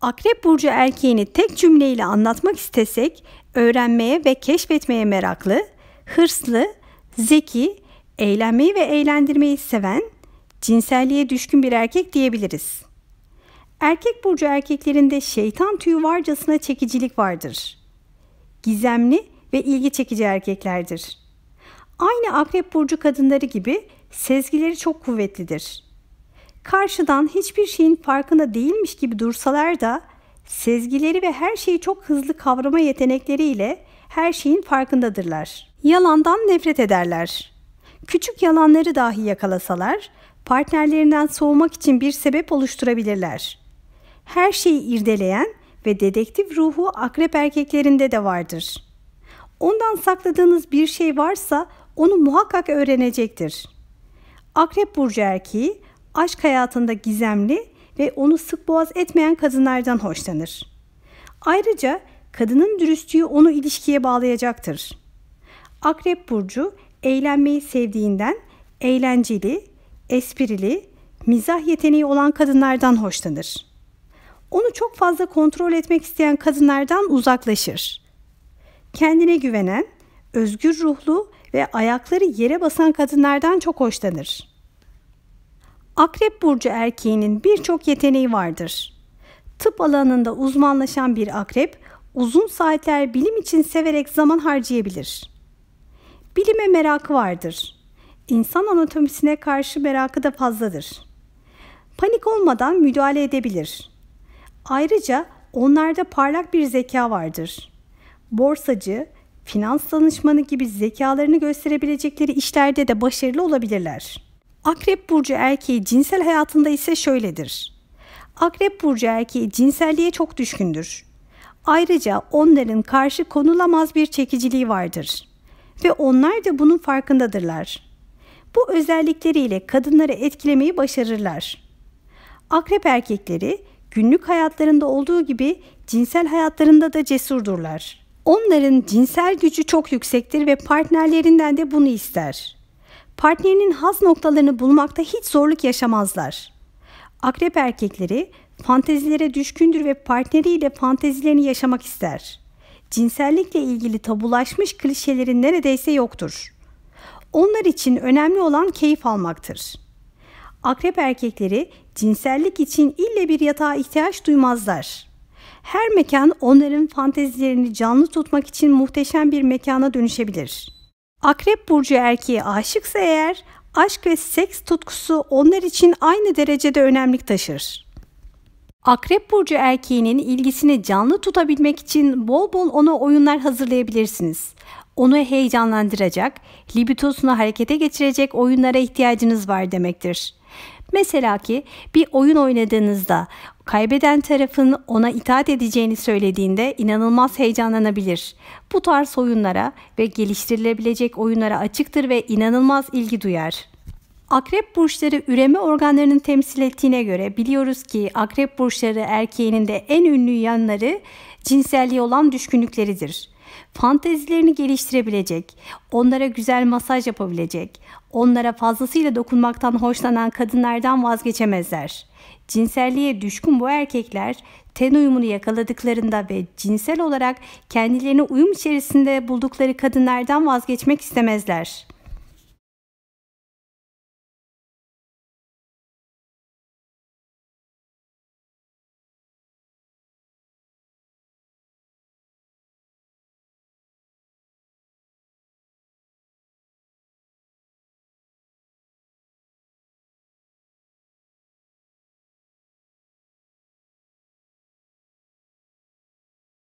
Akrep burcu erkeğini tek cümleyle anlatmak istesek, öğrenmeye ve keşfetmeye meraklı, hırslı, zeki, eğlenmeyi ve eğlendirmeyi seven, cinselliğe düşkün bir erkek diyebiliriz. Erkek burcu erkeklerinde şeytan tüyü varcasına çekicilik vardır. Gizemli ve ilgi çekici erkeklerdir. Aynı akrep burcu kadınları gibi sezgileri çok kuvvetlidir. Karşıdan hiçbir şeyin farkında değilmiş gibi dursalar da sezgileri ve her şeyi çok hızlı kavrama yetenekleriyle her şeyin farkındadırlar. Yalandan nefret ederler. Küçük yalanları dahi yakalasalar partnerlerinden soğumak için bir sebep oluşturabilirler. Her şeyi irdeleyen ve dedektif ruhu akrep erkeklerinde de vardır. Ondan sakladığınız bir şey varsa onu muhakkak öğrenecektir. Akrep burcu erkeği aşk hayatında gizemli ve onu sık boğaz etmeyen kadınlardan hoşlanır. Ayrıca kadının dürüstlüğü onu ilişkiye bağlayacaktır. Akrep burcu eğlenmeyi sevdiğinden eğlenceli, esprili, mizah yeteneği olan kadınlardan hoşlanır. Onu çok fazla kontrol etmek isteyen kadınlardan uzaklaşır. Kendine güvenen, özgür ruhlu ve ayakları yere basan kadınlardan çok hoşlanır. Akrep burcu erkeğinin birçok yeteneği vardır. Tıp alanında uzmanlaşan bir akrep uzun saatler bilim için severek zaman harcayabilir. Bilime merakı vardır. İnsan anatomisine karşı merakı da fazladır. Panik olmadan müdahale edebilir. Ayrıca onlarda parlak bir zeka vardır. Borsacı, finans danışmanı gibi zekalarını gösterebilecekleri işlerde de başarılı olabilirler.'' Akrep burcu erkeği cinsel hayatında ise şöyledir. Akrep burcu erkeği cinselliğe çok düşkündür. Ayrıca onların karşı konulamaz bir çekiciliği vardır ve onlar da bunun farkındadırlar. Bu özellikleriyle kadınları etkilemeyi başarırlar. Akrep erkekleri günlük hayatlarında olduğu gibi cinsel hayatlarında da cesurdurlar. Onların cinsel gücü çok yüksektir ve partnerlerinden de bunu ister partnerinin haz noktalarını bulmakta hiç zorluk yaşamazlar. Akrep erkekleri fantezilere düşkündür ve partneriyle fantezilerini yaşamak ister. Cinsellikle ilgili tabulaşmış klişelerin neredeyse yoktur. Onlar için önemli olan keyif almaktır. Akrep erkekleri cinsellik için ille bir yatağa ihtiyaç duymazlar. Her mekan onların fantezilerini canlı tutmak için muhteşem bir mekana dönüşebilir.'' Akrep burcu erkeği aşıksa eğer aşk ve seks tutkusu onlar için aynı derecede önemlik taşır. Akrep burcu erkeğinin ilgisini canlı tutabilmek için bol bol ona oyunlar hazırlayabilirsiniz. Onu heyecanlandıracak, libidosunu harekete geçirecek oyunlara ihtiyacınız var demektir. Mesela ki bir oyun oynadığınızda Kaybeden tarafın ona itaat edeceğini söylediğinde inanılmaz heyecanlanabilir. Bu tarz oyunlara ve geliştirilebilecek oyunlara açıktır ve inanılmaz ilgi duyar. Akrep burçları üreme organlarının temsil ettiğine göre biliyoruz ki akrep burçları erkeğinin de en ünlü yanları cinselliği olan düşkünlükleridir fantezilerini geliştirebilecek, onlara güzel masaj yapabilecek, onlara fazlasıyla dokunmaktan hoşlanan kadınlardan vazgeçemezler. Cinselliğe düşkün bu erkekler ten uyumunu yakaladıklarında ve cinsel olarak kendilerini uyum içerisinde buldukları kadınlardan vazgeçmek istemezler.''